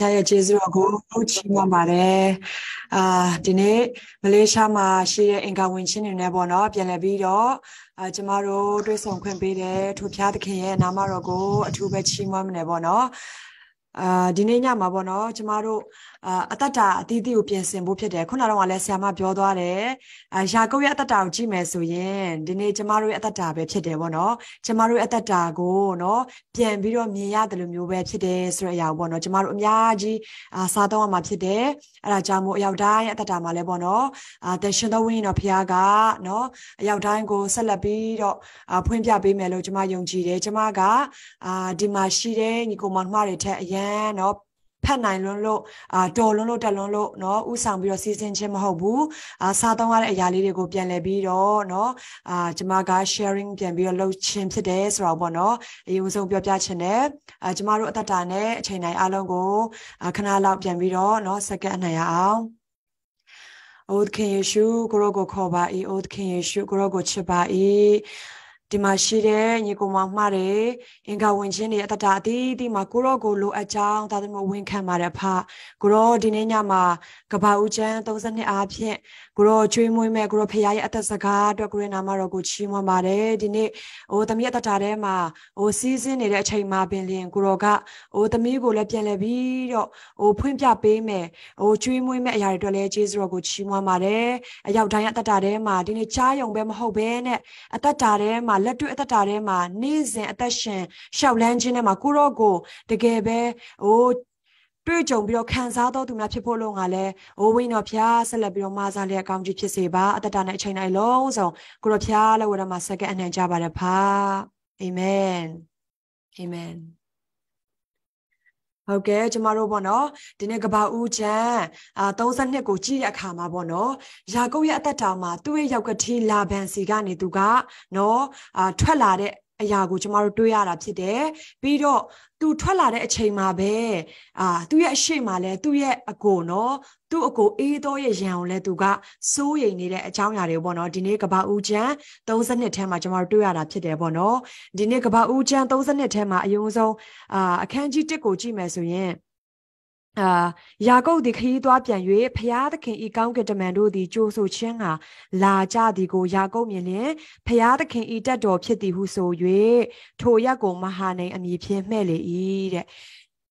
ဖခင်ရဲ့ကျေးဇူးတော်ကိုနှုတ်ချီးမွမ်းပါတယ်။အာဒီနေ့မလေးရှားမှာရှိတဲ့အင်ကာဝင်ချင်းတွေနဲ့ပေါ့နော် ပြန်လည်ပြီးတော့အာကျမတို့တွေ့ဆုံခွင့်ပေးတယ်ထိုဖခင်သခင်ရဲ့နာမတော်ကိုအထူးပဲချီးမွမ်းမနေပေါ့နော်။အာဒီနေ့ညမှာပေါ့နော် ကျမတို့အတ္တတာအသီးသီးကိုပြင်ဆင်ဖို့ဖြစ်တယ်ခုနကတော့လည်းဆရာမပြောသွားတယ်အရာကုတ်ရဲ့အတ္တတာကိုကြည့်မယ်ဆိုရင်ဒီနေ့ကျမတို့ရဲ့အတ္တတာပဲဖြစ်တယ်ပေါ့နော် ကျမတို့ရဲ့အတ္တတာကိုနော်ပြန်ပြီးတော့မြင်ရတယ်လို့မျိုးပဲဖြစ်တယ်ဆိုတဲ့အရာကိုပေါ့နော်ကျမတို့အများကြီးစားသုံးရမှာဖြစ်တယ်အဲ့ဒါကြောင့်မို့အရောက်တိုင်းအတ္တတာမှာလည်းပေါ့နော်တန်ရှင်တော်ဝင်းတော်ဖခင်ကနော်အရောက်တိုင်းကိုဆက်လက်ပြီးတော့ဖွင့်ပြပေးမယ်လို့ကျမယုံကြည်တယ်ကျမကအာဒီမှာရှိတဲ့ညီကောင်မတွေထက်အရန်နော်ဖတ်နိုင်လွန်းလို့အာတော်လွန်းလို့တက်လွန်းလို့เนาะဥဆောင်ပြီးတော့စီစဉ်ခြင်းမဟုတ်ဘူးအာစားသုံးရတဲ့အရာလေးတွေကိုပြန်လည်ပြီးတော့เนาะအာကျွန်မက sharing ပြန်ပြီးတော့လုပ်ခြင်းဖြစ်တယ်ဆိုတော့ပေါ့เนาะအရင်ဆုံးပြောပြခြင်းနဲ့အာကျွန်မတို့အသက်တာနဲ့အချိန်တိုင်းအားလုံးကိုခဏလောက်ပြန်ပြီးတော့เนาะစက္ကန့်နိုင်ရအောင်အိုးသခင်ယေရှုကိုရောကိုခေါ်ပါ၏အိုးသခင်ယေရှုကိုရောကိုချစ်ပါ၏ဒီမှာရှိတဲ့ညီကိုမမှားတယ်အင်္ဂါဝင်ချင်းတွေအတ္တအသီးသီးမှာကိုရောကိုလိုအပ်ကြောင်းသာသမဝင်ခံပါတယ်ဖကိုရောဒီနေ့ညမှာကဘာဦးချမ်း32အားဖြင့်ကိုရောချွေးမွေးမဲ့ကိုရောဖရားရဲ့အသက်စကားအတွက်ကိုရဲ့နာမတော်ကိုချီးမွမ်းပါတယ်ဒီနေ့ဟိုသမီးအသက်တာထဲမှာဟိုစီးစင်းနေတဲ့အချိန်မှာပင်လျင်ကိုရောကဟိုသမီးကိုလည်းပြန်လှည့်ပြီးတော့ဟိုဖွင့်ပြပေးမယ်ဟိုချွေးမွေးမဲ့အရာတွေအတွက်လည်းယေရှုတော်ကိုချီးမွမ်းပါတယ်အရောက်တိုင်းအသက်တာထဲမှာဒီနေ့ချားယုံပဲမဟုတ်ဘဲနဲ့အသက်တာထဲမှာလက်တွေ့အသက်တာထဲမှာနေ့စဉ်အသက်ရှင်ရှောက်လန်းခြင်းထဲမှာကိုရောကိုတကယ်ပဲဟိုတွေ့ကြုံပြီးတော့ခံစားတော်သူများဖြစ်ဖို့လို့ငါလည်းအိုးဝိနော်ဖျားဆက်လက်ပြီးတော့မာစားလက်အကောင်းကြီးဖြစ်စေပါအတ္တနဲ့အချိန်တိုင်းလုံးဆောင်ကိုရောဖျားလက်ဝရမှာဆက်ကဲအနှံကြပါရဖာအာမင်အာမင်ဟုတ်ကဲ့ကျမတို့ပေါ့နော်ဒီနေ့ကဘာဦးချမ်းအာ32ကိုကြည့်တဲ့အခါမှာပေါ့နော်ယာကုပ်ရဲ့အသက်တာမှာ သူ့ရဲ့ရောက်ကတိလာဗန်စီကနေသူက နော်အာထွက်လာတဲ့အရာကိုကျမတို့တွေးရတာဖြစ်တယ်ပြီးတော့သူထွက်လာတဲ့အချိန်မှာပဲအာသူ့ရဲ့အရှိမလဲသူ့ရဲ့အကိုနော်သူ့အကိုအေးတော့ရဲ့ရံကိုလဲသူကစိုးရိမ်နေတဲ့အကြောင်းအရာတွေပေါ့နော်ဒီနေ့ကပ္ပဦးချမ်း32ထဲမှာကျမတို့တွေ့ရတာဖြစ်တယ်ပေါ့နော်ဒီနေ့ကပ္ပဦးချမ်း32ထဲမှာအယုံဆုံးအာအခန်းကြီး1ကိုကြည့်မယ်ဆိုရင်အာယာကုပ်သည်ခရီးသွားပြန်၍ဖျားသခင်ဤကောင်းကင်တမန်တို့သည်ကြိုးဆိုခြင်းကလာကြသည်ကိုယာကုပ်မြင်လျင်ဖျားသခင်ဤတတ်တော်ဖြစ်သည်ဟုဆို၍ထိုရက်ကိုမဟာနိုင်အမည်ဖြင့်မှဲ့လေ၏တဲ့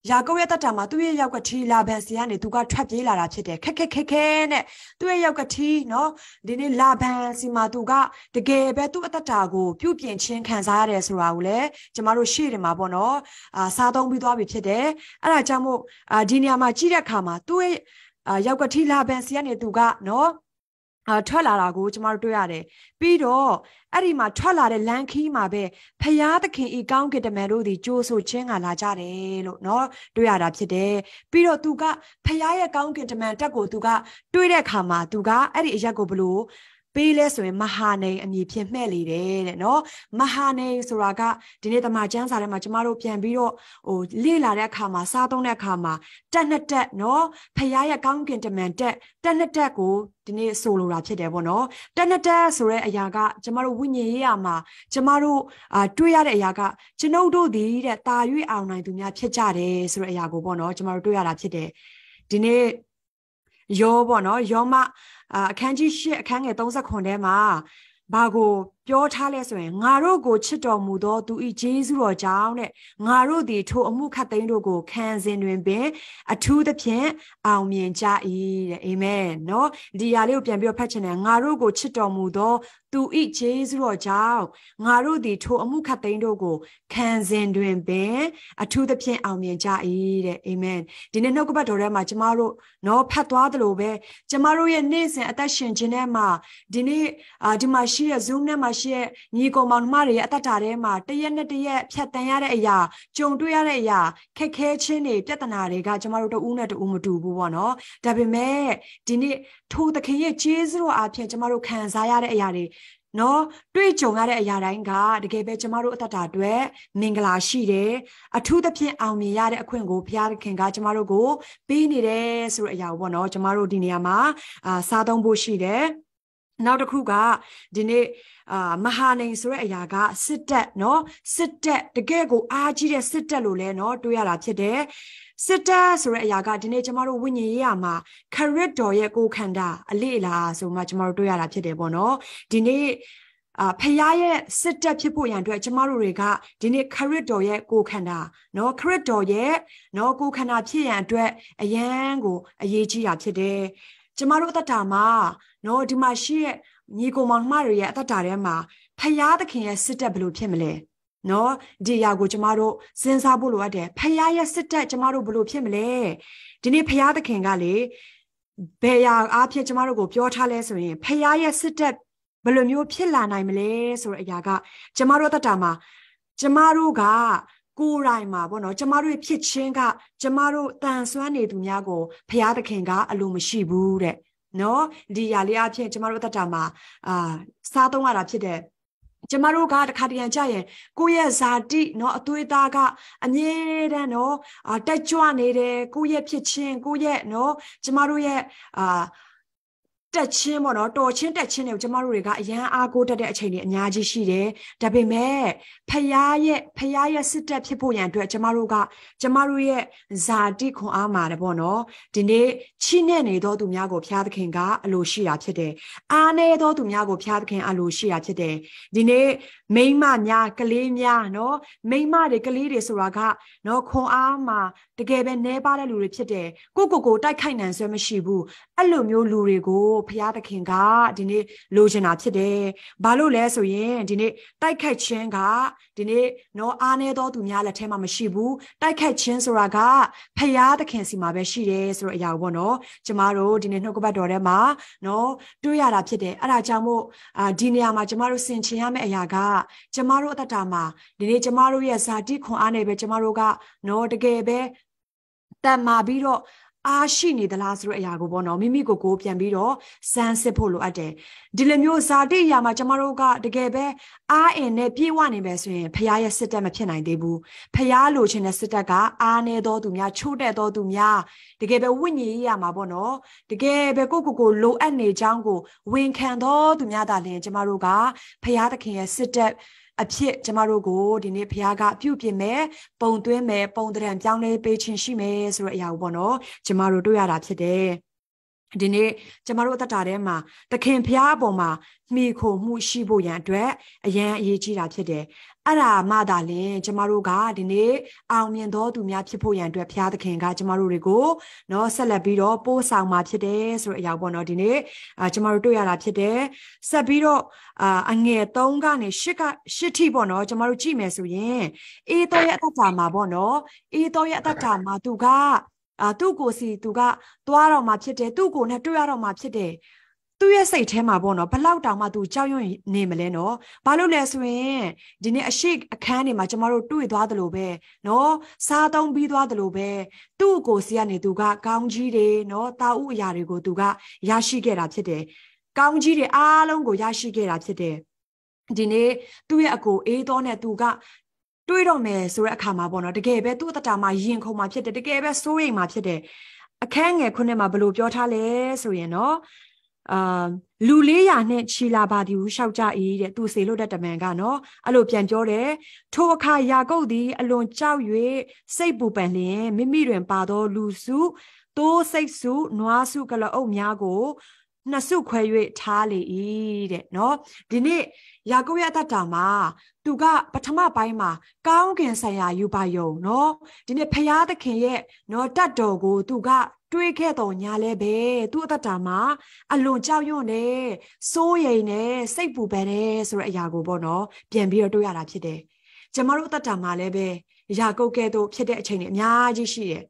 ယာကုပ်ရဲ့တတ်တာမှာသူ့ရဲ့ရောက်ကထီလာဘန်စီကနေသူကထွက်ပြေးလာတာဖြစ်တယ်ခက်ခက်ခက်ခဲနဲ့သူ့ရဲ့ရောက်ကထီနော်ဒီနေ့လာဘန်စီမှာသူကတကယ်ပဲသူ့အတ္တာကိုပြုပြင်ခြင်းခံစားရတယ်ဆိုတာကိုလည်းကျမတို့ရှေ့တယ်မှာပေါ့နော်အာစားသုံးပြီးသွားပြီဖြစ်တယ်အဲ့ဒါကြောင့်မို့ဒီနေရာမှာကြည့်တဲ့အခါမှာသူ့ရဲ့ရောက်ကထီလာဘန်စီကနေသူကနော်အာထွက်လာတာကိုကျမတို့တွေ့ရတယ်ပြီးတော့အဲ့ဒီမှာထွက်လာတဲ့လမ်းခီးမှာပဲဖရာသခင်ဤကောင်းကင်တမန်တို့သည်ကြိုးဆိုခြင်းကလာကြတယ်လို့เนาะတွေ့ရတာဖြစ်တယ်ပြီးတော့သူကဖရာရဲ့ကောင်းကင်တမန်တက်ကိုသူကတွေ့တဲ့အခါမှာသူကအဲ့ဒီအရက်ကိုဘလို့ပေးလဲဆိုရင်မဟာနေအမည်ဖြင့်မှဲ့လေတယ်တဲ့နော်မဟာနေဆိုတာကဒီနေ့တမန်ကျမ်းစာထဲမှာကျမတို့ပြန်ပြီးတော့ဟိုလေ့လာတဲ့အခါမှာစားသုံးတဲ့အခါမှာတက်နှစ်တက်နော်ဖရာရဲ့ကောင်းကင်တမန်တက်တက်နှစ်တက်ကိုဒီနေ့ဆိုလိုတာဖြစ်တယ်ပေါ့နော်တက်နှစ်တက်ဆိုတဲ့အရာကကျမတို့ဝိညာဉ်ရေးရမှာကျမတို့အာတွေ့ရတဲ့အရာကကျွန်ုပ်တို့သည်တဲ့တာ၍အောင်နိုင်သူများဖြစ်ကြတယ်ဆိုတဲ့အရာကိုပေါ့နော်ကျမတို့တွေ့ရတာဖြစ်တယ်ဒီနေ့ယောပေါ့နော်ယောမအခန်းကြီး၈အခန်းငယ်38ထဲမှာဘာကိုပြောထားလဲဆိုရင်ငါတို့ကိုချစ်တော်မူသောသူ၏ယေရှုတော်ကြောင့်တဲ့ငါတို့သည်ထိုအမှုခတ်သိမ်းတို့ကို ခံစဉ်တွင်ပင်အထူးသဖြင့်အောင်မြင်ကြ၏တဲ့အာမင်နော်ဒီရာလေးကိုပြန်ပြီးဖတ်ချင်တယ်ငါတို့ကိုချစ်တော်မူသောသူ၏ယေရှုတော်ကြောင့်ငါတို့သည်ထိုအမှုခတ်သိမ်းတို့ကိုခံစဉ်တွင်ပင်အထူးသဖြင့်အောင်မြင်ကြ၏တဲ့အာမင်ဒီနေ့နှုတ်ကပတ်တော်ထဲမှာကျမတို့နော်ဖတ်သွားသလိုပဲကျမတို့ရဲ့နေ့စဉ်အသက်ရှင်ခြင်းထဲမှာဒီနေ့ဒီမှာရှိတဲ့ Zoom ထဲမှာရှိရဲ့ညီကောင်မောင်နှမတွေရဲ့အတ္တတာထဲမှာတရက်နဲ့တရက်ဖြတ်တန်းရတဲ့အရာကြုံတွေ့ရတဲ့အရာခက်ခဲခြင်းတွေပြဿနာတွေကကျမတို့တဦးနဲ့တဦးမတူဘူးပေါ့နော်ဒါပေမဲ့ဒီနေ့ထိုသခင်ရဲ့ကျေးဇူးတော်အဖြစ်ကျမတို့ခံစားရတဲ့အရာတွေနော်တွေ့ကြုံရတဲ့အရာတိုင်းကတကယ်ပဲကျမတို့အတ္တတာအတွက်မင်္ဂလာရှိတယ်အထူးသဖြင့်အောင်မြင်ရတဲ့အခွင့်ကိုဘုရားသခင်ကကျမတို့ကိုပေးနေတယ်ဆိုတဲ့အရာကိုပေါ့နော်ကျမတို့ဒီနေရာမှာအာစားသုံးဖို့ရှိတယ်နောက်တစ်ခုကဒီနေ့အာမဟာနိုင်ဆိုတဲ့အရာကစစ်တက်เนาะစစ်တက် တကယ်ကိုအားကြီးတဲ့စစ်တက်လို့လဲเนาะတွေ့ရတာဖြစ်တယ်စစ်တက်ဆိုတဲ့အရာကဒီနေ့ကျမတို့ဝိညာဉ်ရေးရမှာခရစ်တော်ရဲ့ကိုယ်ခန္ဓာအလေလားဆိုမှကျမတို့တွေ့ရတာဖြစ်တယ်ပေါ့เนาะဒီနေ့အာဖခင်ရဲ့စစ်တက်ဖြစ်ဖို့ရန်အတွက်ကျမတို့တွေကဒီနေ့ခရစ်တော်ရဲ့ကိုယ်ခန္ဓာเนาะခရစ်တော်ရဲ့เนาะကိုယ်ခန္ဓာဖြစ်ရန်အတွက်အရန်ကိုအရေးကြီးတာဖြစ်တယ်ကျမတို့အသက်တာမှာနော်ဒီမှာရှိရဲ့ညီကိုမောင်နှမတွေရဲ့အသက်တာထဲမှာဖယားသခင်ရဲ့စစ်တပ်ဘယ်လိုဖြစ်မလဲနော်ဒီအရာကိုကျမတို့စဉ်းစားဖို့လိုအပ်တယ်ဖယားရဲ့စစ်တပ်ကျမတို့ဘယ်လိုဖြစ်မလဲဒီနေ့ဖယားသခင်ကလေဘယ်ရာအားဖြင့်ကျမတို့ကို ပြောထားလဲဆိုရင်ဖယားရဲ့စစ်တပ်ဘယ်လိုမျိုးဖြစ်လာနိုင်မလဲဆိုတဲ့အရာကကျမတို့အသက်တာမှာ ကျမတို့ကကိုယ်တိုင်မှာပေါ့နော်ကျမတို့ဖြစ်ချင်းက ကျမတို့တန်ဆွမ်းနေသူများကိုဘုရားသခင်က အလိုမရှိဘူးတဲ့နော်ဒီရာလေးအဖြစ်ကျမတို့အသက်တာမှာအာစားသုံးရတာဖြစ်တဲ့ကျမတို့ကတခါတရံကြရင်ကိုယ့်ရဲ့ဇာတိเนาะအသွေးသားကအမြဲတမ်းเนาะတက်ကြွနေတယ်ကိုယ့်ရဲ့ဖြစ်ချင်းကိုယ့်ရဲ့เนาะကျမတို့ရဲ့အာတက်ချင်းပေါ့နော်တော်ချင်းတက်ချင်းတွေကိုကျမတို့တွေကအရန်အားကိုးတတ်တဲ့အချိန်တွေအများကြီးရှိတယ်ဒါပေမဲ့ဖရာရဲ့ဖရာရဲ့စစ်တက်ဖြစ်ဖို့ရန်အတွက်ကျမတို့ကကျမတို့ရဲ့ဇာတိခွန်အားမှာတယ်ပေါ့နော်ဒီနေ့ချိနဲ့နေသောသူများကိုဖရာသခင်ကအလိုရှိတာဖြစ်တယ်အားနေသောသူများကိုဖရာသခင်အလိုရှိတာဖြစ်တယ်ဒီနေ့မိန်းမများကလေးများနော်မိန်းမတွေကလေးတွေဆိုတာက နော်ခွန်အားမှာတကယ်ပဲနှဲပါတဲ့လူတွေဖြစ်တယ်ကိုကိုကိုတိုက်ခိုက်နိုင်ဆွဲမရှိဘူးအဲ့လိုမျိုးလူတွေကိုဘုရားသခင်ကဒီနေ့လိုချင်တာဖြစ်တယ်။ဘာလို့လဲဆိုရင်ဒီနေ့တိုက်ခိုက်ခြင်းကဒီနေ့နော်အားနေသောသူများလက်ထဲမှာမရှိဘူး။တိုက်ခိုက်ခြင်းဆိုတာကဘုရားသခင်စီမှာပဲရှိတယ်ဆိုတဲ့အရာပေါ့နော်။ကျမတို့ဒီနေ့နှုတ်ကပတ်တော်ထဲမှာနော်တွေ့ရတာဖြစ်တယ်။အဲ့ဒါကြောင့်မို့အာဒီနေရာမှာကျမတို့ဆင်ခြင်ရမယ့်အရာက ကျမတို့အတ္တမှာဒီနေ့ကျမတို့ရဲ့ဇာတိခွန်အားနဲ့ပဲကျမတို့ကနော်တကယ်ပဲတတ်မာပြီးတော့အားရှိနေသလားဆိုတဲ့အရာကိုပေါ့နော်မိမိကိုယ်ကိုပြန်ပြီးတော့စမ်းစစ်ဖို့လိုအပ်တယ်ဒီလိုမျိုးဇာတိအရာမှာကျမတို့ကတကယ်ပဲအားအင်နဲ့ပြေဝနေပဲဆိုရင်ဖရားရဲ့စစ်တပ်မဖြစ်နိုင်သေးဘူးဖရားလိုချင်တဲ့စစ်တပ်ကအားနေတော်သူများချို့တဲ့တော်သူများတကယ်ပဲဝိညာဉ်ရေးရမှာပေါ့နော်တကယ်ပဲကိုကိုကိုလိုအပ်နေချောင်းကိုဝန်ခံတော်သူများသာလျှင်ကျမတို့ကဖရားသခင်ရဲ့စစ်တပ်အဖြစ်ကျမတို့ကိုဒီနေ့ဘုရားကပြုပြင်မယ်ပုံသွင်းမယ်ပုံတံပြောင်းလဲပေးခြင်းရှိမယ်ဆိုတဲ့အရာကိုပေါ့နော်ကျမတို့တွေ့ရတာဖြစ်တယ်ဒီနေ့ကျမတို့အသက်တာထဲမှာသခင်ဖျားအပေါ်မှာမိခိုမှုရှိဖို့ရန်အတွက်အရန်အရေးကြီးတာဖြစ်တယ်အဲ့ဒါမှသာလျှင်ကျမတို့ကဒီနေ့အောင်မြင်သောသူများဖြစ်ဖို့ရန်အတွက်ဘုရားသခင်ကကျမတို့တွေကိုเนาะဆက်လက်ပြီးတော့ပို့ဆောင်มาဖြစ်တယ်ဆိုတဲ့အရာပေါ့เนาะဒီနေ့အာကျမတို့တွေ့ရတာဖြစ်တယ်ဆက်ပြီးတော့အာအငယ်3ကနေ8က8ထိပေါ့เนาะကျမတို့ကြည့်မယ်ဆိုရင်အေးတော်ရဲ့အတ္တမှာပေါ့เนาะအေးတော်ရဲ့အတ္တမှာသူကအာသူ့ကိုစီသူကသွားတော့มาဖြစ်တယ်သူ့ကိုနဲ့တွေ့ရတော့มาဖြစ်တယ်သူ့ရဲ့စိတ်ထဲမှာပေါ့နော်ဘလောက်တောင်မှသူကြောက်ရွံ့နေမလဲနော်ဘာလို့လဲဆိုရင်ဒီနေ့အရှိအခန်းတွေမှာကျမတို့တွေ့သွားသလိုပဲနော်စားသုံးပြီးသွားသလိုပဲသူ့ကိုစီကနေသူကကောင်းကြီးတွေနော်တာဥအရာတွေကိုသူကရရှိခဲ့တာဖြစ်တယ်ကောင်းကြီးတွေအားလုံးကိုရရှိခဲ့တာဖြစ်တယ်ဒီနေ့သူ့ရဲ့အကိုအေးတော်နဲ့သူကတွေးတော့မယ်ဆိုတဲ့အခါမှာပေါ့နော်တကယ်ပဲသူ့အတ္တမှာယင်ခုံမှာဖြစ်တယ်တကယ်ပဲစိုးရိမ်မှာဖြစ်တယ်အခန်းငယ်ခုနှစ်မှာဘယ်လိုပြောထားလဲဆိုရင်တော့အာလူလေးရာနဲ့ခြေလာပါသည်ဟုရှောက်ကြ၏တဲ့သူစေလို့တဲ့တမန်ကနော်အဲ့လိုပြန်ပြောတယ်ထိုအခါယာကုပ်သည် အလွန်ကြောက်၍စိတ်ပူပန်လျင်မိမိတွင်ပါသောလူစုသိုးစိတ်စုနွားစုကလအုပ်များကိုနှစ်စုခွဲ၍ထားလေ၏တဲ့နော်ဒီနေ့ယာကုပ်ရဲ့အတ္တမှာသူက ပထမပိုင်းမှာကောင်းကင်ဆရာယူပါယုံနော်ဒီနေ့ဖရာသခင်ရဲ့နော်တတ်တော်ကို သူကတွေးခဲ့တော့ညာလဲပဲသူ့အတ္တမှာအလွန်ကြောက်ရွံ့နေစိုးရိမ်နေစိတ်ပူပန်နေဆိုတဲ့အရာကိုပေါ့နော်ပြန်ပြီးတော့တွေးရတာဖြစ်တယ်ကျမတို့အတ္တမှာလည်းပဲရာကုတ်ကဲတော့ဖြစ်တဲ့အချိန်တွေအများကြီးရှိတယ်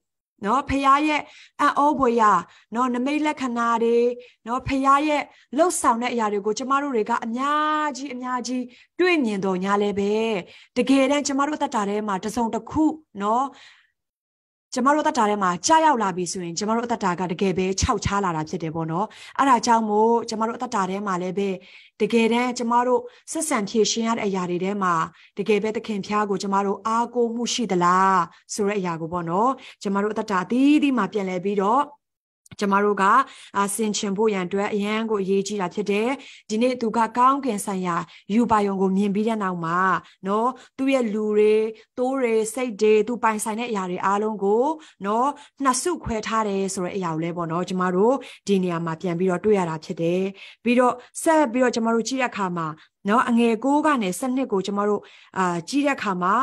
နော်ဖရားရဲ့အံ့ဩဖွယ်ရာနော်နမိတ်လက္ခဏာတွေနော်ဖရားရဲ့လှုပ်ဆောင်တဲ့အရာတွေကိုကျမတို့တွေက အများကြီးအများကြီးတွေ့မြင်တော်ညာလဲပဲတကယ်တမ်းကျမတို့တတ်တာထဲမှာတစုံတစ်ခုနော်ကျမတို့အတ္တထဲမှာကြာရောက်လာပြီဆိုရင် ကျမတို့အတ္တကတကယ်ပဲခြောက်ချလာတာဖြစ်တယ်ပေါ့နော်အဲ့ဒါကြောင့်မို့ကျမတို့အတ္တထဲမှာလည်းပဲတကယ်တမ်းကျမတို့ဆက်ဆံဖြည့်ရှင်ရတဲ့အရာတွေထဲမှာတကယ်ပဲသခင်ဖျားကိုကျမတို့အားကိုးမှုရှိသလားဆိုတဲ့အရာကိုပေါ့နော်ကျမတို့အတ္တအသီးသီးမှာပြန်လဲပြီးတော့ကျမတို့ကဆင်ခြင်ဖို့ရန်အတွက်အရန်ကိုအရေးကြီးတာဖြစ်တယ်ဒီနေ့သူကကောင်းကင်ဆိုင်ရာ ယူပါယုံကိုမြင်ပြီးတဲ့နောက်မှာ နော် သူ့ရဲ့လူတွေတိုးတွေစိတ်တွေသူပိုင်ဆိုင်တဲ့အရာတွေအားလုံးကို နော်နှစ်စုခွဲထားတယ်ဆိုတဲ့အရာကိုလည်းပေါ့နော်ကျမတို့ဒီနေရာမှာပြန်ပြီးတော့တွေ့ရတာဖြစ်တယ်ပြီးတော့ဆက်ပြီးတော့ကျမတို့ကြည့်တဲ့အခါမှာနော်အငယ်ကိုကနေစနစ်ကိုကျမတို့အာကြည့်တဲ့အခါမှာ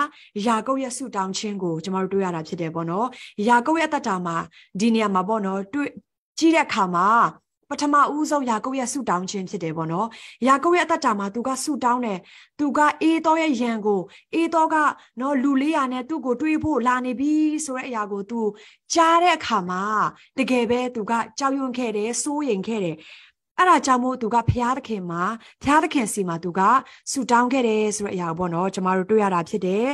ယာကုပ်ရဲ့ဆုတောင်းခြင်းကို ကျမတို့တွေ့ရတာဖြစ်တယ်ပေါ့နော်ယာကုပ်ရဲ့အသက်တာမှာဒီနေရာမှာပေါ့နော်တွေ့ကြည့်တဲ့အခါမှာပထမဦးဆုံးယာကုပ်ရဲ့ဆုတောင်းခြင်းဖြစ်တယ်ပေါ့နော်ယာကုပ်ရဲ့အသက်တာမှာသူကဆုတောင်းတယ်သူကအေးတော်ရဲ့ယံကိုအေးတော်ကနော်လူလေးရာနဲ့သူ့ကို တွေးဖို့လာနေပြီဆိုတဲ့အရာကိုသူကြားတဲ့အခါမှာတကယ်ပဲသူကကြောက်ရွံ့ခဲ့တယ်စိုးရိမ်ခဲ့တယ်အဲ့ဒါကြောင့်မို့သူကဘုရားသခင်မှာဘုရားသခင်စီမှာသူကဆူတောင်းခဲ့တယ်ဆိုတဲ့အရာပေါ့နော်ကျမတို့တွေ့ရတာဖြစ်တယ်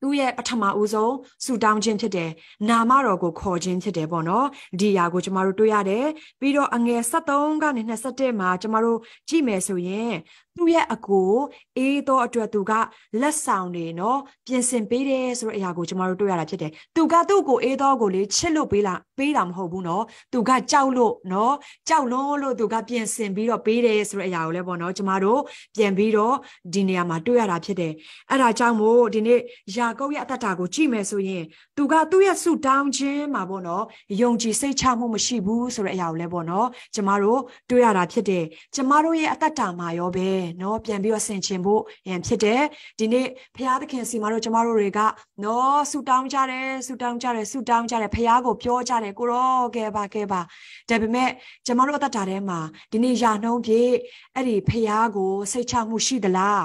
သူ့ရဲ့ပထမဦးဆုံးဆူတောင်းခြင်းဖြစ်တယ်။နာမတော်ကိုခေါ်ခြင်းဖြစ်တယ်ပေါ့နော်။ဒီအရာကိုကျမတို့တွေ့ရတယ်။ပြီးတော့အငယ်73ကနေ27မှာကျမတို့ကြည့်မယ်ဆိုရင်သူ့ရဲ့အကိုအေးတော့အတွက်သူကလက်ဆောင်တွေနော်ပြင်ဆင်ပေးတယ်ဆိုတဲ့အရာကိုကျွန်တော်တို့တွေ့ရတာဖြစ်တယ်သူကသူ့ကိုအေးတော့ကိုလေချစ်လို့ပေးလာပေးတာမဟုတ်ဘူးနော်သူကကြောက်လို့နော်ကြောက်လို့လို့သူကပြင်ဆင်ပြီးတော့ပေးတယ်ဆိုတဲ့အရာကိုလည်းပေါ့နော်ကျွန်တော်တို့ပြန်ပြီးတော့ဒီနေရာမှာတွေ့ရတာဖြစ်တယ်အဲ့ဒါကြောင့်မို့ဒီနေ့ယာကုပ်ရဲ့အသက်တာကိုကြည့်မယ်ဆိုရင်သူကသူ့ရဲ့ဆုတောင်းခြင်းမှာပေါ့နော်ယုံကြည်စိတ်ချမှုမရှိဘူးဆိုတဲ့အရာကိုလည်းပေါ့နော်ကျွန်တော်တို့တွေ့ရတာဖြစ်တယ်ကျွန်တော်တို့ရဲ့အသက်တာမှာရောပဲတယ်เนาะပြန်ပြီးတော့ဆင်ခြင်ဖို့ရန်ဖြစ်တယ်ဒီနေ့ဘုရားသခင်စီမှာတော့ကျမတို့တွေကเนาะဆူတောင်းကြတယ်ဆူတောင်းကြတယ်ဆူတောင်းကြတယ်ဘုရားကိုပြောကြတယ်ကိုရောကဲပါကဲပါဒါပေမဲ့ကျမတို့အသက်တာထဲမှာဒီနေ့ယာနှုံးပြည့်အဲ့ဒီဘုရားကိုစိတ်ချမှုရှိသလား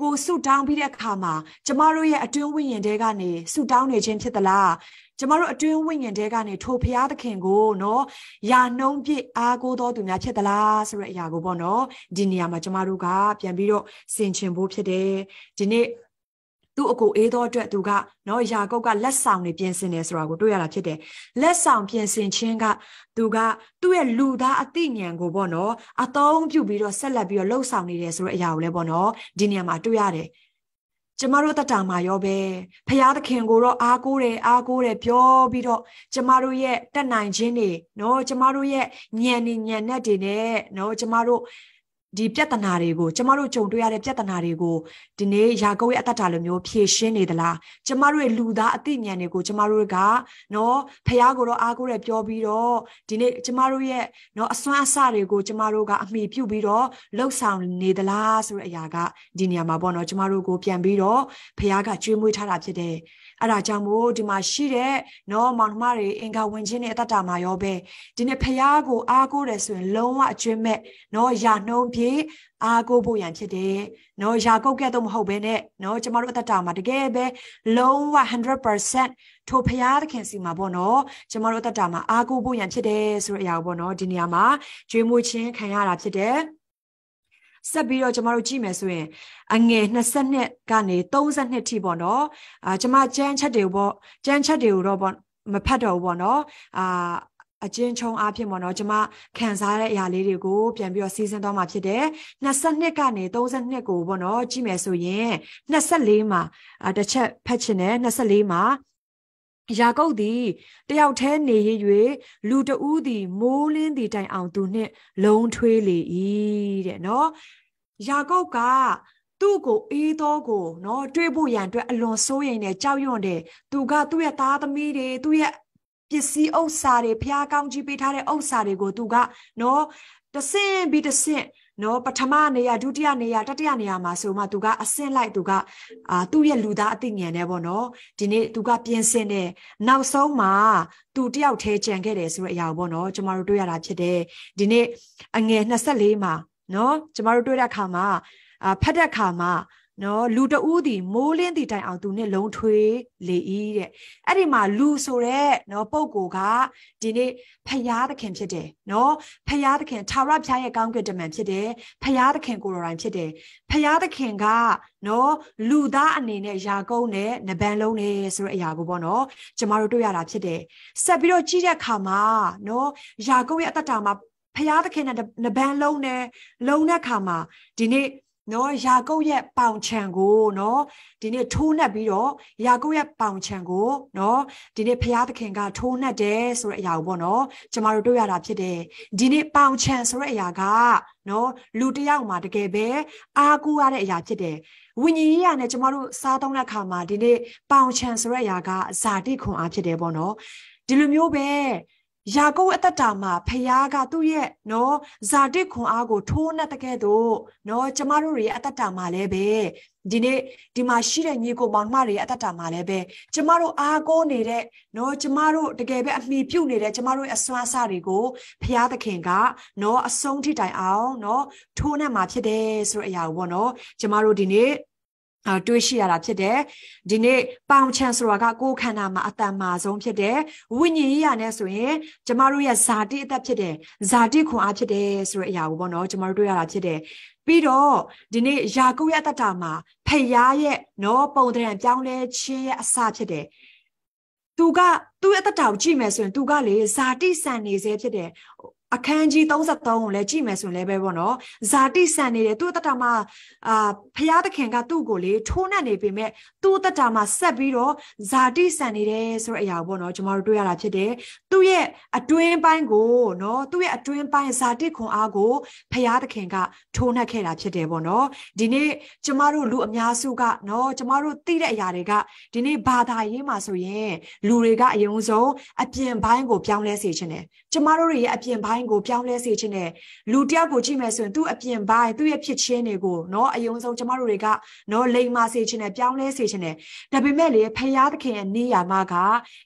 ကိုဆူတောင်းပြီးတဲ့အခါမှာကျမတို့ရဲ့အတွင်းဝိညာဉ်တွေကနေဆူတောင်းနေခြင်းဖြစ်သလားကျမတို့အတွင်းဝိညာဉ်တဲကနေထိုဖရာသခင်ကိုနော်ယာနှုံးပြစ်အားကိုးတော်သူများဖြစ်သလားဆိုတဲ့အရာကိုပေါ့နော်ဒီနေရာမှာကျမတို့ကပြန်ပြီးတော့ဆင်ခြင်ဖို့ဖြစ်တယ်ဒီနေ့သူ့အကိုအေးသောအတွက်သူကနော်ယာကုပ်ကလက်ဆောင်တွေပြင်ဆင်တယ်ဆိုတာကိုတွေ့ရတာဖြစ်တယ်လက်ဆောင်ပြင်ဆင်ခြင်းကသူကသူ့ရဲ့လူသားအသိဉာဏ်ကိုပေါ့နော်အသုံးပြုပြီးတော့ဆက်လက်ပြီးတော့လှုပ်ဆောင်နေတယ်ဆိုတဲ့အရာကိုလည်းပေါ့နော်ဒီနေရာမှာတွေ့ရတယ်ကျမတို့တတမှာရောပဲဖရာသခင်ကိုတော့အားကိုးတယ်အားကိုးတယ်ပြောပြီးတော့ကျမတို့ရဲ့တက်နိုင်ခြင်းတွေနော်ကျမတို့ရဲ့ညံနေညံနဲ့တွေနဲ့နော်ကျမတို့ဒီပြဿနာတွေကိုကျမတို့ကြုံတွေ့ရတဲ့ပြဿနာတွေကိုဒီနေ့ယာကုပ်ရဲ့အသက်တာလိုမျိုးဖြေရှင်းနေသလားကျမတို့ရဲ့လူသားအသိဉာဏ်တွေကိုကျမတို့ကနော်ဖះကိုတော့အားကိုးရပြောပြီးတော့ဒီနေ့ကျမတို့ရဲ့နော်အစွမ်းအစတွေကိုကျမတို့ကအမိပြုပြီးတော့လှုပ်ဆောင်နေသလားဆိုတဲ့အရာကဒီနေရာမှာပေါ့နော်ကျမတို့ကိုပြန်ပြီးတော့ဖះကကြွေးမွေးထားတာဖြစ်တယ်အဲ့ဒါကြောင့်မို့ဒီမှာရှိတဲ့နော်မောင်နှမတွေအင်္ဂါဝင်ခြင်းနဲ့အတ္တမှာရောပဲဒီနေ့ဖះကိုအားကိုးတယ်ဆိုရင်လုံးဝအကျွင့်မဲ့နော်ယာနှုံးပြေအားကိုးဖို့ရန်ဖြစ်တယ်နော်ယာကုတ်ကဲ့သို့မဟုတ်ဘဲနဲ့နော်ကျမတို့အတ္တမှာတကယ်ပဲလုံးဝ100%ထိုဖះသခင်စီမှာပေါ့နော်ကျမတို့အတ္တမှာအားကိုးဖို့ရန်ဖြစ်တယ်ဆိုတဲ့အရာပေါ့နော်ဒီနေရာမှာကြွေးမွေးခြင်းခံရတာဖြစ်တယ်ဆက်ပြီးတော့ကျမတို့ကြည့်မယ်ဆိုရင်အငယ်22ကနေ32ထိပေါ့နော်အာကျမကျမ်းချက်တွေပေါ့ကျမ်းချက်တွေကိုတော့ပေါ့မဖတ်တော့ဘူးပေါ့နော်အာအချင်းချုံအဖြစ်ပေါ့နော်ကျမခံစားတဲ့အရာလေးတွေကိုပြန်ပြီးတော့စီစဉ်သွားမှာဖြစ်တယ်22ကနေ32ကိုပေါ့နော်ကြည့်မယ်ဆိုရင်24မှာတစ်ချက်ဖတ်ချင်တယ်24မှာယာကုပ်သည်တယောက်တည်းနေရ၍လူတဦးသည်မိုးလင်းသည့်တိုင်အောင်သူနှင့်လုံထွေးလေ၏တဲ့နော်ယာကုပ်ကသူ့ကိုအေးသောကိုနော်တွေးဖို့ရန်အတွက်အလွန်စိုးရိမ်နဲ့ကြောက်ရွံ့တယ်သူကသူ့ရဲ့သားသမီးတွေသူ့ရဲ့ပစ္စည်းဥစ္စာတွေဖျားကောင်းကြီးပေးထားတဲ့ဥစ္စာတွေကိုသူကနော်တဆင့်ပြီးတဆင့်နော်ပထမနေရာဒုတိယနေရာတတိယနေရာမှာဆိုမှသူကအဆင့်လိုက်သူကအာသူ့ရဲ့လူသားအသိဉာဏ်နဲ့ပေါ့နော်ဒီနေ့သူကပြင်ဆင်တယ်နောက်ဆုံးမှာသူတယောက်ထဲကြံခဲ့တယ်ဆိုတဲ့အရာကိုပေါ့နော်ကျမတို့တွေ့ရတာဖြစ်တယ်ဒီနေ့အငယ်24မှာနော်ကျမတို့တွေ့တဲ့အခါမှာအာဖတ်တဲ့အခါမှာနော်လူတဦးသည်မိုးလင်းသည့်တိုင်အောင်သူနဲ့လုံထွေးလေ၏တဲ့အဲ့ဒီမှာလူဆိုတဲ့နော်ပုံကိုကဒီနေ့ဖရာသခင်ဖြစ်တယ်နော်ဖရာသခင်ထာဝရဘုရားရဲ့ကောင်းကင်တမန်ဖြစ်တယ်ဖရာသခင်ကိုယ်တော်တိုင်ဖြစ်တယ်ဖရာသခင်ကနော်လူသားအနေနဲ့ယာကုန်းနဲ့နဗန်လုံးနဲ့ဆိုတဲ့အရာကိုပေါ့နော် ကျမတို့တွေ့ရတာဖြစ်တယ်ဆက်ပြီးတော့ကြည့်တဲ့အခါမှာနော်ယာကုန်းရဲ့အတ္တတာမှာဖရာသခင်နဲ့နဗန်လုံးနဲ့လုံတဲ့အခါမှာဒီနေ့နော်ယာကုပ်ရဲ့ပေါင်ခြံကိုနော်ဒီနေ့ထိုးနှက်ပြီးတော့ယာကုပ်ရဲ့ပေါင်ခြံကို နော်ဒီနေ့ဖျားသခင်ကထိုးနှက်တယ်ဆိုတဲ့အရာကိုပေါ့နော်ကျမတို့တွေ့ရတာဖြစ်တယ်ဒီနေ့ပေါင်ခြံဆိုတဲ့အရာကနော်လူတယောက်မှာတကယ်ပဲအားကိုးရတဲ့အရာဖြစ်တယ်ဝိညာဉ်ရေးရနဲ့ကျမတို့စားသုံးတဲ့အခါမှာဒီနေ့ပေါင်ခြံဆိုတဲ့အရာကဇာတိခွန်အားဖြစ်တယ်ပေါ့နော်ဒီလိုမျိုးပဲယာကုပ်အသက်တာမှာဖယားကသူ့ရဲ့နော်ဇာတိခွန်အားကိုထိုးနှက်တဲ့ကဲ့သို့ နော်ကျမတို့တွေရဲ့အသက်တာမှာလည်းပဲဒီနေ့ဒီမှာရှိတဲ့ညီကိုမောင်နှမတွေရဲ့အသက်တာမှာလည်းပဲကျမတို့အားကိုးနေတဲ့နော်ကျမတို့တကယ်ပဲအမိပြုတ်နေတဲ့ကျမတို့ရဲ့အစွမ်းအစတွေကိုဖယားသခင်ကနော်အဆုံးထိတိုင်အောင်နော်ထိုးနှက်မှာဖြစ်တယ်ဆိုတဲ့အရာကိုပေါ့နော်ကျမတို့ဒီနေ့အတွေ့ရှိရတာဖြစ်တယ်ဒီနေ့ပေါင်ချန်ဆိုတာက ကိုယ်ခန္ဓာမှာအတ္တမှာဆုံးဖြစ်တယ်ဝိညာဉ်ရေးရနဲ့ဆိုရင် ကျမတို့ရဲ့ဇာတိအသက်ဖြစ်တယ်ဇာတိခွန်အားဖြစ်တယ်ဆိုတဲ့အရာကိုပေါ့နော်ကျမတို့တွေ့ရတာဖြစ်တယ်ပြီးတော့ဒီနေ့ယာကုပ်ရဲ့တတ္တာမှာဖယားရဲ့နော်ပုံတံပြောင်းလဲခြင်းရဲ့အစဖြစ်တယ်သူကသူ့ရဲ့တတ္တာကိုကြည့်မယ်ဆိုရင်သူကလေဇာတိဆန်နေစေဖြစ်တယ်အခန်းကြီး33ကိုလည်းကြည့်မယ်ဆိုရင်လည်းပဲပေါ့နော်ဇာတိဆန်နေတယ်သူ့တတမှာအာဖျားသခင်ကသူ့ကိုလေထိုးနှက်နေပေမဲ့သူ့တတမှာဆက်ပြီးတော့ဇာတိဆန်နေတယ်ဆိုတဲ့အရာကိုပေါ့နော် ကျွန်တော်တို့တွေ့ရတာဖြစ်တယ်သူ့ရဲ့အတွင်းပိုင်းကိုနော်သူ့ရဲ့အတွင်းပိုင်းဇာတိခွန်အားကိုဖျားသခင်ကထိုးနှက်ခဲ့တာဖြစ်တယ်ပေါ့နော်ဒီနေ့ကျွန်တော်တို့လူအများစုကနော် ကျွန်တော်တို့သိတဲ့အရာတွေကဒီနေ့ဘာသာရေးမှာဆိုရင်လူတွေကအယုံဆုံးအပြင်ပိုင်းကိုပြောင်းလဲစေခြင်းတယ်ကျွန်တော်တို့ရဲ့အပြင်ပိုင်းပိုင်းကိုပြောင်းလဲစေခြင်းနဲ့လူတယောက်ကိုကြည့်မယ်ဆိုရင်သူ့အပြင်ပိုင်းသူ့ရဲ့ဖြစ်ချင်းတွေကိုနော်အယုံဆုံးကျမတို့တွေကနော်လိမ်မာစေခြင်းနဲ့ပြောင်းလဲစေခြင်းနဲ့ဒါပေမဲ့လေဖရာသခင်ရဲ့နေရာမှာက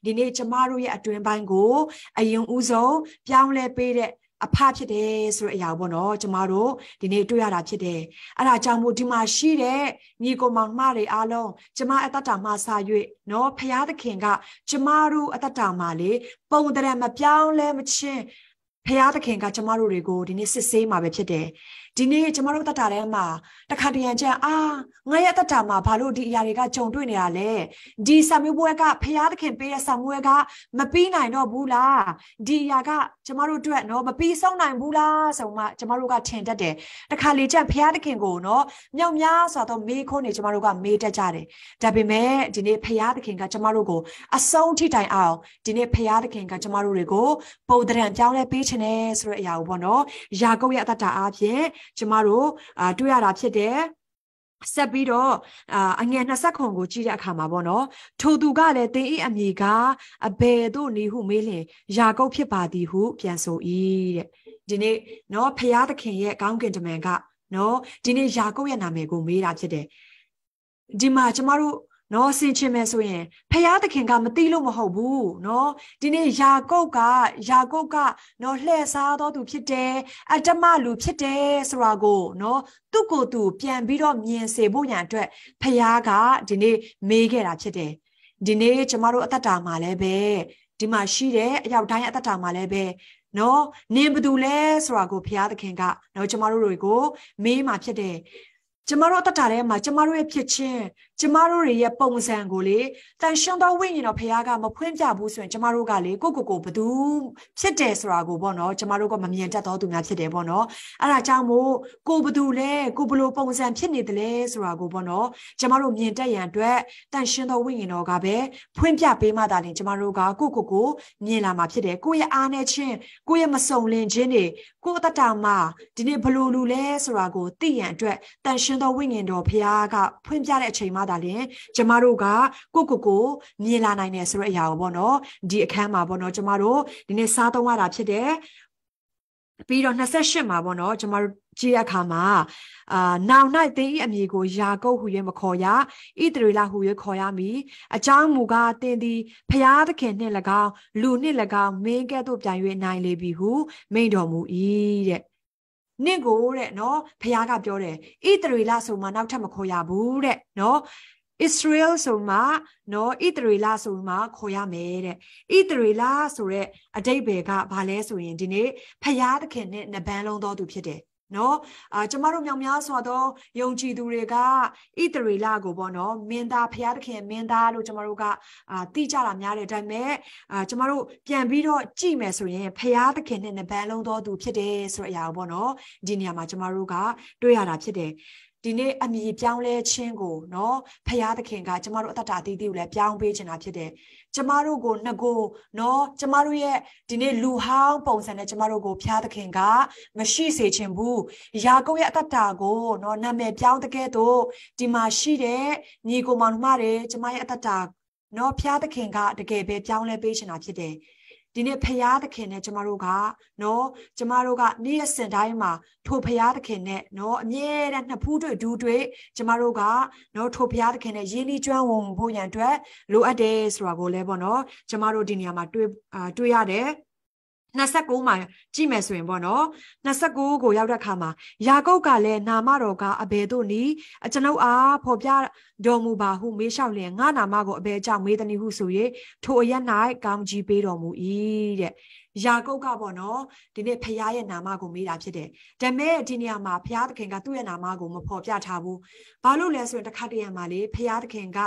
ဒီနေ့ကျမတို့ရဲ့အတွင်ပိုင်းကိုအယုံဦးဆုံးပြောင်းလဲပေးတဲ့အဖဖြစ်တယ်ဆိုတဲ့အရာပေါ့နော်ကျမတို့ဒီနေ့တွေ့ရတာဖြစ်တယ်အဲ့ဒါကြောင့်မို့ဒီမှာရှိတဲ့ညီကောင်မောင်မတွေအားလုံးကျမအတ္တတာမှာစာ၍နော်ဖရာသခင်ကကျမတို့အတ္တတာမှာလေပုံတရံမပြောင်းလဲမချင်းဖရာသခင်ကကျမတို့တွေကိုဒီနေ့စစ်ဆေးမှာပဲဖြစ်တယ်ဒီနေ့ကျမတို့တတ်တာထဲမှာတခါတရံကျန်အာငါရဲ့တတ်တာမှာဘာလို့ဒီအရာတွေကကြုံတွေ့နေရလဲဒီဆာမျိုးပွဲကဖျားသခင်ပေးတဲ့ဆာမျိုးကမပြီးနိုင်တော့ဘူးလားဒီအရာကကျမတို့အတွက်နော်မပြီးဆုံးနိုင်ဘူးလားဆိုမှကျမတို့ကထင်တတ်တယ်တခါလေကျန်ဖျားသခင်ကိုနော်မြောက်များဆိုတော့မေးခွန်းနေကျမတို့ကမေးတတ်ကြတယ်ဒါပေမဲ့ဒီနေ့ဖျားသခင်ကကျမတို့ကိုအဆုံးထိတိုင်အောင်ဒီနေ့ဖျားသခင်ကကျမတို့တွေကိုပုံသဏ္ဍာန်ပြောင်းလဲပေးခြင်းနဲ့ဆိုတဲ့အရာကိုပေါ့နော်ယာကုပ်ရဲ့အတ္တအားဖြင့်ကျမတို့အာတွေ့ရတာဖြစ်တယ်ဆက်ပြီးတော့အငယ်20ခုကိုကြည့်တဲ့အခါမှာပေါ့နော်ထိုသူကလည်းသင်၏အမိကအဘယ်သို့နေဟုမေးလျင်ယာကုပ်ဖြစ်ပါသည်ဟုပြန်ဆို၏တဲ့ဒီနေ့နော်ဖရာသခင်ရဲ့ကောင်းကင်တမန်ကနော်ဒီနေ့ယာကုပ်ရဲ့နာမည်ကိုမေးတာဖြစ်တယ်ဒီမှာကျမတို့နော်ဆင်ခြင်မယ်ဆိုရင်ဖယားသခင်ကမသိလို့မဟုတ်ဘူးနော်ဒီနေ့ယာကုပ်ကယာကုပ်ကနော်လှည့်စားတော်သူဖြစ်တယ်အတ္တမလူဖြစ်တယ်ဆိုတာကိုနော်သူ့ကိုယ်သူပြန်ပြီးတော့မြင်စေဖို့ရန်အတွက်ဖယားကဒီနေ့မေးခဲ့တာဖြစ်တယ်ဒီနေ့ ကျမတို့အသက်တာမှာလည်းပဲဒီမှာရှိတဲ့အရောက်တိုင်းအသက်တာမှာလည်းပဲနော်နင်ဘသူလဲဆိုတာကိုဖယားသခင်ကနော်ကျမတို့တွေကို မေးมาဖြစ်တယ်ကျမတို့အတ္တထဲမှာကျမတို့ရဲ့ဖြစ်ချင်းကျမတို့တွေရဲ့ပုံစံကိုလေတန်ရှင်းသောဝိညာဉ်တော်ဖခင်ကမဖွင့်ပြဘူးဆိုရင် ကျမတို့ကလေကိုကိုကိုဘသူဖြစ်တယ်ဆိုတာကိုပေါ့နော်ကျမတို့ကမမြင်တတ်သောသူများဖြစ်တယ်ပေါ့နော်အဲ့ဒါကြောင့်မို့ကိုဘသူလဲကိုဘလိုပုံစံဖြစ်နေတယ်လဲဆိုတာကိုပေါ့နော်ကျမတို့မြင်တတ်ရန်အတွက်တန်ရှင်းသောဝိညာဉ်တော်ကပဲဖွင့်ပြပေးမှသာလျှင်ကျမတို့ကကိုကိုကိုမြင်လာမှာဖြစ်တယ်ကိုရဲ့အားနဲ့ချင်းကိုရဲ့မစုံလင်ခြင်းတွေကိုတတမှာဒီနေ့ဘလိုလူလဲဆိုတာကိုသိရန်အတွက်တန်ရှင်းသောဝိညာဉ်တော်ဖခင်ကဖွင့်ပြတဲ့အချိန်မှာတာလဲကျမတို့ကကိုကိုကိုမြင်လာနိုင်တယ်ဆိုတဲ့အရာကိုပေါ့နော်ဒီအခန်းမှာပေါ့နော် ကျမတို့ဒီနေ့စားသုံးရတာဖြစ်တယ်ပြီးတော့28မှာပေါ့နော်ကျမတို့ကြည့်ရအခါမှာအာနောင်၌သင်ဤအမည်ကိုယာကုပ်ဟူ၍မခေါ်ရဣသရေလဟူ၍ခေါ်ရမည်အကြောင်းမူကားသင်သည်ဖျားသခင်နှင့်၎င်းလူနှင့်၎င်းမင်းကဲ့သို့ပြန်၍နိုင်လေပြီဟုမိန့်တော်မူ၏တဲ့နင့်ကိုတဲ့နော်ဖခင်ကပြောတယ်ဣသရေလဆိုမှနောက်ထပ်မခေါ်ရဘူးတဲ့နော်อิสราเอลဆိုမှเนาะဣသရေလဆိုမှခေါ်ရမယ်တဲ့ဣသရေလဆိုရက်အတိတ်ဘယ်ကဘာလဲဆိုရင်ဒီနေ့ဖျားသခင်နဲ့နှစ်ပန်းလုံးတော်သူဖြစ်တယ်နော်အာကျမတို့မြောင်များစွာသောယုံကြည်သူတွေကဣတရီလကိုပေါ့နော်မင်းသားဖျားသခင်မင်းသားလို့ကျမတို့ကအာတိကြတာများတယ်ဒါပေမဲ့အာကျမတို့ပြန်ပြီးတော့ကြည့်မယ်ဆိုရင်ဖျားသခင်နဲ့နှစ်ပန်းလုံးသောသူဖြစ်တယ်ဆိုတဲ့အရာကိုပေါ့နော်ဒီနေရာမှာကျမတို့ကတွေ့ရတာဖြစ်တယ်ဒီနေ့အမြည်ပြောင်းလဲခြင်းကိုနော်ဖရာသခင်ကကျမတို့အတ္တအသီးသီးကိုလည်းပြောင်းပေးခြင်းတာဖြစ်တယ်ကျမတို့ကိုနှကိုနော်ကျမတို့ရဲ့ဒီနေ့လူဟောင်းပုံစံနဲ့ကျမတို့ကိုဖရာသခင်က မရှိစေခြင်းဘူးယာကုပ်ရဲ့အတ္တကိုနော်နာမည်ပြောင်းတဲ့ကဲ့သို့ဒီမှာရှိတဲ့ညီကိုမောင်နှမတွေကျမရဲ့အတ္တနော်ဖရာသခင်ကတကယ်ပဲပြောင်းလဲပေးခြင်းတာဖြစ်တယ်ဒီနေ့ဖရာသခင်နဲ့ကျမတို့ကနော်ကျမတို့ကနေ့ရက်စဉ်တိုင်းမှာ ထိုဖရာသခင်နဲ့နော်အမြဲတမ်းနှစ်ဖူးတွေ့ဒူးတွေ့ကျမတို့ကနော်ထိုဖရာသခင်နဲ့ရင်းနှီးကျွမ်းဝင်ဖို့ရန်အတွက်လိုအပ်တယ်ဆိုတာကိုလည်းပေါ့နော်ကျမတို့ဒီနေရာမှာတွေ့တွေ့ရတယ်29မှာကြည့်မယ်ဆိုရင်ပေါ့နော်29ကိုရောက်တဲ့အခါမှာယာကုပ်ကလည်းနာမတော်ကအဘယ်သို့နည်းအကျွန်ုပ်အားဖော်ပြတော်မူပါဟုမေးလျှောက်လျင်ငါနာမကိုအဘယ်ကြောင့်မေးသနည်းဟုဆို၍ထိုအရ၌ကောင်းကြီးပေးတော်မူ၏တဲ့ယာကုပ်ကပေါ့နော်ဒီနေ့ဖခင်ရဲ့နာမကိုမေးတာဖြစ်တယ်ဒါပေမဲ့ဒီနေရာမှာဖခင်သခင်ကသူ့ရဲ့နာမကိုမဖော်ပြထားဘူးဘာလို့လဲဆိုရင်တစ်ခါတည်းရမှာလေဖခင်သခင်က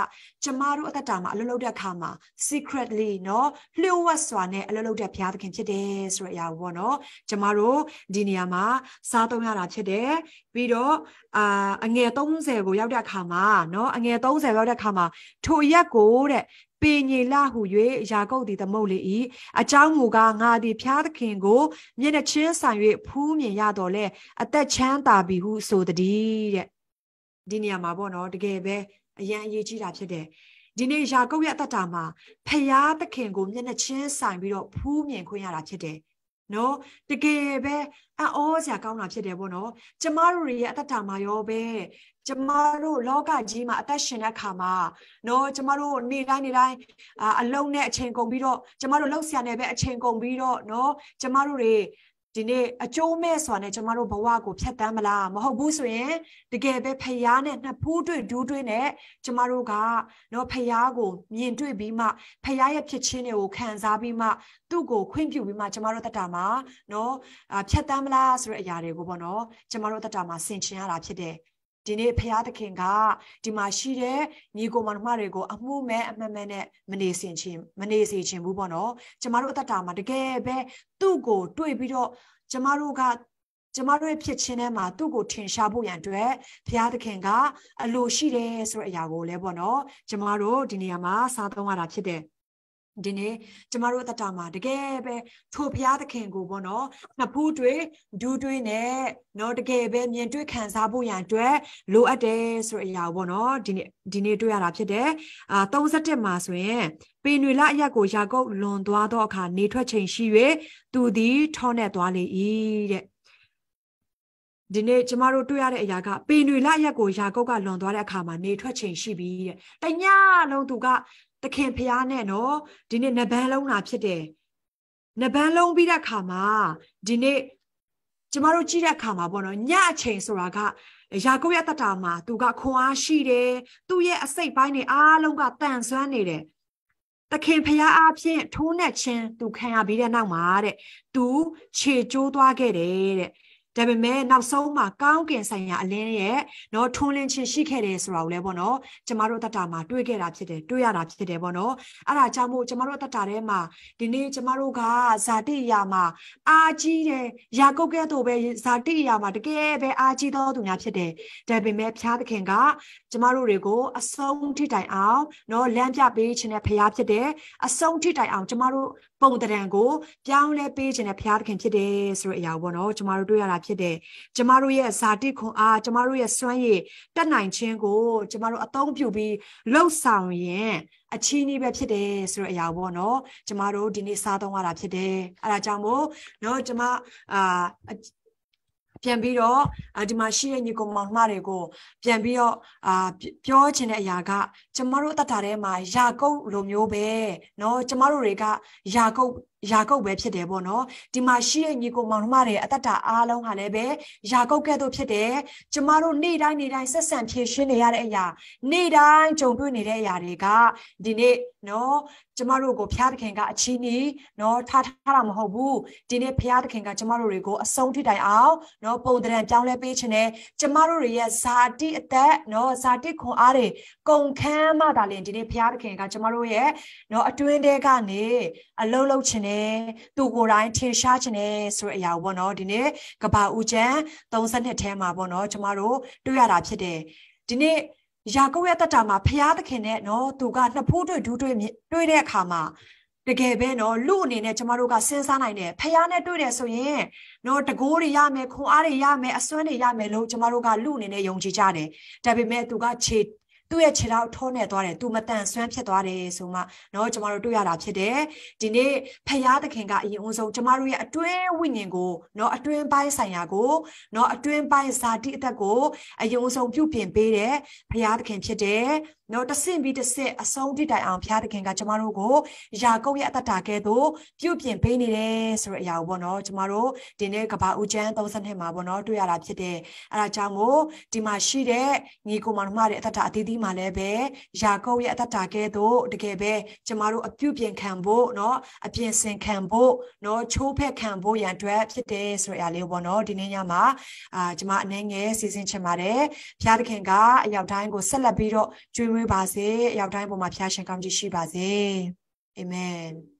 ကျမတို့အသက်တာမှာအလုပ်လုပ်တဲ့အခါမှာ secretly နော်လျှို့ဝှက်စွာနဲ့အလုပ်လုပ်တဲ့ဖခင်သခင်ဖြစ်တယ်ဆိုတဲ့အရာပေါ့နော်ကျမတို့ဒီနေရာမှာစားသုံးရတာဖြစ်တယ်ပြီးတော့အာအငယ်30ကိုရောက်တဲ့အခါမှာနော်အငယ်30ရောက်တဲ့အခါမှာထိုရက်ကိုတဲ့ပေညေလဟု၍ယာကုပ်သည်သမုတ်လေ၏အကြောင်းမူကားငါသည်ဖျားသခင်ကိုမျက်နှချင်းဆိုင်၍ဖူးမြင်ရတော်လဲအသက်ချမ်းသာပြီဟုဆိုသည်တဲ့ဒီနေရာမှာပေါ့နော်တကယ်ပဲအရန်အရေးကြီးတာဖြစ်တယ်ဒီနေ့ယာကုပ်ရဲ့အသက်တာမှာဖျားသခင်ကိုမျက်နှချင်းဆိုင်ပြီးတော့ဖူးမြင်ခွင့်ရတာဖြစ်တယ်နော်တကယ်ပဲအံ့ဩစရာကောင်းတာဖြစ်တယ်ပေါ့နော်ကျမတို့တွေရဲ့အတ္တမှာရောပဲကျမတို့လောကကြီးမှာအသက်ရှင်တဲ့အခါမှာနော်ကျမတို့နေတိုင်းနေတိုင်းအလုံးနဲ့အချိန်ကုန်ပြီးတော့ကျမတို့လောက်ဆရာနဲ့ပဲအချိန်ကုန်ပြီးတော့နော်ကျမတို့တွေဒီနေ့အကျိုးမဲ့စွာနဲ့ကျမတို့ဘဝကိုဖျက်ဆီးမလားမဟုတ်ဘူးဆိုရင် တကယ်ပဲဖျားနဲ့နှစ်ဖူးတွေ့ဒူးတွေ့နဲ့ကျမတို့ကတော့ဖျားကိုမြင်တွေ့ပြီးမှဖျားရဲ့ဖြစ်ချင်းတွေကိုခံစားပြီးမှသူ့ကိုခွင့်ပြုပြီးမှကျမတို့တတ္တာမှာနော်ဖျက်ဆီးမလားဆိုတဲ့အရာတွေကိုပေါ့နော်ကျမတို့တတ္တာမှာဆင်ခြင်ရတာဖြစ်တယ်ဒီနေ့ဖရာသခင်ကဒီမှာရှိတဲ့ညီကိုမောင်နှမတွေကိုအမှုမဲ့အမှန်မဲ့နဲ့မနေစင်ချင်းမနေစေချင်ဘူးပေါ့နော်ကျမတို့အသက်တာမှာတကယ်ပဲသူ့ကို တွေ့ပြီးတော့ကျမတို့ကကျမတို့ရဲ့ဖြစ်ချင်းထဲမှာသူ့ကိုထင်ရှားဖို့ရန်အတွက်ဘုရားသခင်ကအလိုရှိတယ်ဆိုတဲ့အရာကိုလည်းပေါ့နော်ကျမတို့ဒီနေရာမှာစားသုံးရတာဖြစ်တယ်။ဒီနေ့ကျမတို့အတ္တမှာတကယ်ပဲထိုဘုရားသခင်ကိုပေါ့နော်ငဖူးတွေဒူးတွေနဲ့နော်တကယ်ပဲမြင်တွေ့ခံစားဖို့ရန်အတွက်လိုအပ်တယ်ဆိုတဲ့အရာပေါ့နော်ဒီနေ့ဒီနေ့တွေ့ရတာဖြစ်တယ်အာ37မှာဆိုရင် ပေနွေလအရက်ကိုယာကုပ်လွန်သွားသောအခါနေထွက်ချိန်ရှိ၍သူသည်ထောနဲ့သွားလေ၏တဲ့ဒီနေ့ကျမတို့တွေ့ရတဲ့အရာကပေနွေလရက်ကိုယာကုပ်ကလွန်သွားတဲ့အခါမှာနေထွက်ချိန်ရှိပြီတဲ့တညလုံးသူကသခင်ဖျားနဲ့နော်ဒီနေ့နဘန်းလုံးလာဖြစ်တယ်နဘန်းလုံးပြီးတဲ့အခါမှာဒီနေ့ကျမတို့ကြည့်တဲ့အခါမှာပေါ့နော်ညအချိန်ဆိုတာကယာကုပ်ရဲ့တတာမှာသူကခွန်အားရှိတယ်သူ့ရဲ့အစိတ်ပိုင်းတွေအားလုံးကတန်ဆွမ်းနေတယ်သခင်ဖျားအားဖြင့်ထိုးနှက်ခြင်းသူခံရပြီးတဲ့နောက်မှာတဲ့သူခြေကျိုးသွားခဲ့တယ်တဲ့ဒါပေမဲ့နောက်ဆုံးမှာကောင်းကင်ဆိုင်ရာအလင်းရဲ့နော်ထွန်းလင်းခြင်းရှိခဲ့တယ်ဆိုတာကိုလည်းပေါ့နော်ကျမတို့တတ္တာမှာတွေ့ခဲ့တာဖြစ်တယ်တွေ့ရတာဖြစ်တယ်ပေါ့နော်အဲ့ဒါကြောင့်မို့ကျမတို့တတ္တာထဲမှာဒီနေ့ကျမတို့ကဇာတိရာမှာအာကြီးတယ်ယာကုတ်ကဲ့သို့ပဲဇာတိရာမှာတကယ်ပဲအာကြီးသောသူများဖြစ်တယ်ဒါပေမဲ့ဖျားသခင်ကကျမတို့တွေကိုအဆုံးထိတိုင်အောင်နော်လမ်းပြပေးခြင်းနဲ့ဖျားဖြစ်တယ်အဆုံးထိတိုင်အောင်ကျမတို့ပုံတံကိုပြောင်းလဲပေးခြင်းနဲ့ဘုရားသခင်ဖြစ်တယ်ဆိုတဲ့အရာပေါ့နော် ကျမတို့တွေ့ရတာဖြစ်တယ်ကျမတို့ရဲ့ဇာတိခွန်အားကျမတို့ရဲ့စွမ်းရည်တက်နိုင်ခြင်းကို ကျမတို့အသုံးပြုပြီးလှုပ်ဆောင်ရင် အချင်းကြီးပဲဖြစ်တယ်ဆိုတဲ့အရာပေါ့နော် ကျမတို့ဒီနေ့စားသုံးရတာဖြစ်တယ်အဲဒါကြောင့်မို့နော်ကျမအာပြန်ပြီးတော့ဒီမှာရှိတဲ့ညီကောင်မောင်မတွေကိုပြန်ပြီးတော့အာပြောချင်တဲ့အရာကကျမတို့တတ်တာထဲမှာယာကုပ်လိုမျိုးပဲเนาะကျမတို့တွေကယာကုပ်ယာကုပ်ပဲဖြစ်တယ်ပေါ့နော်ဒီမှာရှိတဲ့ညီကိုမောင်နှမတွေအသက်တာအားလုံးဟာလည်းပဲယာကုပ်ကဲ့သို့ဖြစ်တယ်ကျမတို့နေ့တိုင်းနေ့တိုင်းဆက်ဆံဖြည့်ရှင်းနေရတဲ့အရာနေ့တိုင်းကြုံတွေ့နေတဲ့အရာတွေကဒီနေ့နော်ကျမတို့ကိုဘုရားသခင်ကအချင်းကြီးနော်ထားထားတာမဟုတ်ဘူးဒီနေ့ဘုရားသခင်ကကျမတို့တွေကိုအဆုံးထိတိုင်အောင်နော်ပုံတံပြောင်းလဲပေးခြင်းနဲ့ကျမတို့တွေရဲ့ဇာတိအသက်နော်ဇာတိခွန်အားတွေကုန်ခန်းမှဒါလင်ဒီနေ့ဘုရားသခင်ကကျမတို့ရဲ့နော်အတွင်းတဲကနေအလုံးလုံးချင်တယ်သူကိုယ်တိုင်ထင်ရှားချင်တယ်ဆိုတဲ့အရာပေါ့နော်ဒီနေ့ကဘာဦးချမ်း32ထဲမှာပေါ့နော် ကျမတို့တွေ့ရတာ ဖြစ်တယ်ဒီနေ့ယာကုပ်ရဲ့တတ်တာမှာဖျားသခင်နဲ့နော်သူကနှစ်ဖိုးတွေ့ဒူးတွေ့တွေ့တဲ့အခါမှာတကယ်ပဲနော်လူအနေနဲ့ကျမတို့ကစဉ်းစားနိုင်တယ်ဖះနဲ့တွေ့တယ်ဆိုရင်နော်တကိုးတွေရမယ်ခွန်အားတွေရမယ်အစွမ်းတွေရမယ်လို့ကျမတို့ကလူအနေနဲ့ယုံကြည်ကြတယ်ဒါပေမဲ့သူကခြေသူ့ရဲ့ခြေထောက်ထောနဲ့သွားတယ်သူမတန်ဆွမ်းဖြစ်သွားတယ်ဆိုမှเนาะကျမတို့တွေ့ရတာဖြစ်တယ်ဒီနေ့ဖရာသခင်ကအရင်အဆုံးကျမတို့ရဲ့အတွင်းဝိညာဉ်ကိုเนาะအတွင်းပိုင်းဆိုင်ရာကိုเนาะအတွင်းပိုင်းဇာတိအသက်ကိုအရင်အဆုံးပြုပြင်ပေးတယ်ဖရာသခင်ဖြစ်တယ်နော်တဆင့်ပြီးတဆင့်အဆုံးထိတိုင်အောင်ဘုရားသခင်ကကျမတို့ကိုယာကုပ်ရဲ့အသက်တာကဲသို့ပြုပြင်ပေးနေတယ်ဆိုတဲ့အရာကိုပေါ့နော်ကျမတို့ဒီနေ့ကဘာဦးချမ်း32မှာပေါ့နော်တွေ့ရတာဖြစ်တယ်အဲဒါကြောင့်မို့ဒီမှာရှိတဲ့ညီကိုမောင်နှမတွေအသက်တာအသီးသီးမှာလည်းပဲယာကုပ်ရဲ့အသက်တာကဲသို့တကယ်ပဲကျမတို့အပြုပြင်ခံဖို့နော်အပြင်ဆင်ခံဖို့နော်ချိုးဖက်ခံဖို့ရန်အတွက်ဖြစ်တယ်ဆိုတဲ့အရာလေးကိုပေါ့နော်ဒီနေ့ညမှာအာကျမအနေငယ်စီစဉ်ချင်ပါတယ်ဘုရားသခင်ကအရောက်တိုင်းကိုဆက်လက်ပြီးတော့ကျွေးနွေးပါစေ။ရောက်တိုင်းပေါ်မှာဖျားရှင်ကောင်းကြီးရှိပါစေ။အာမင်။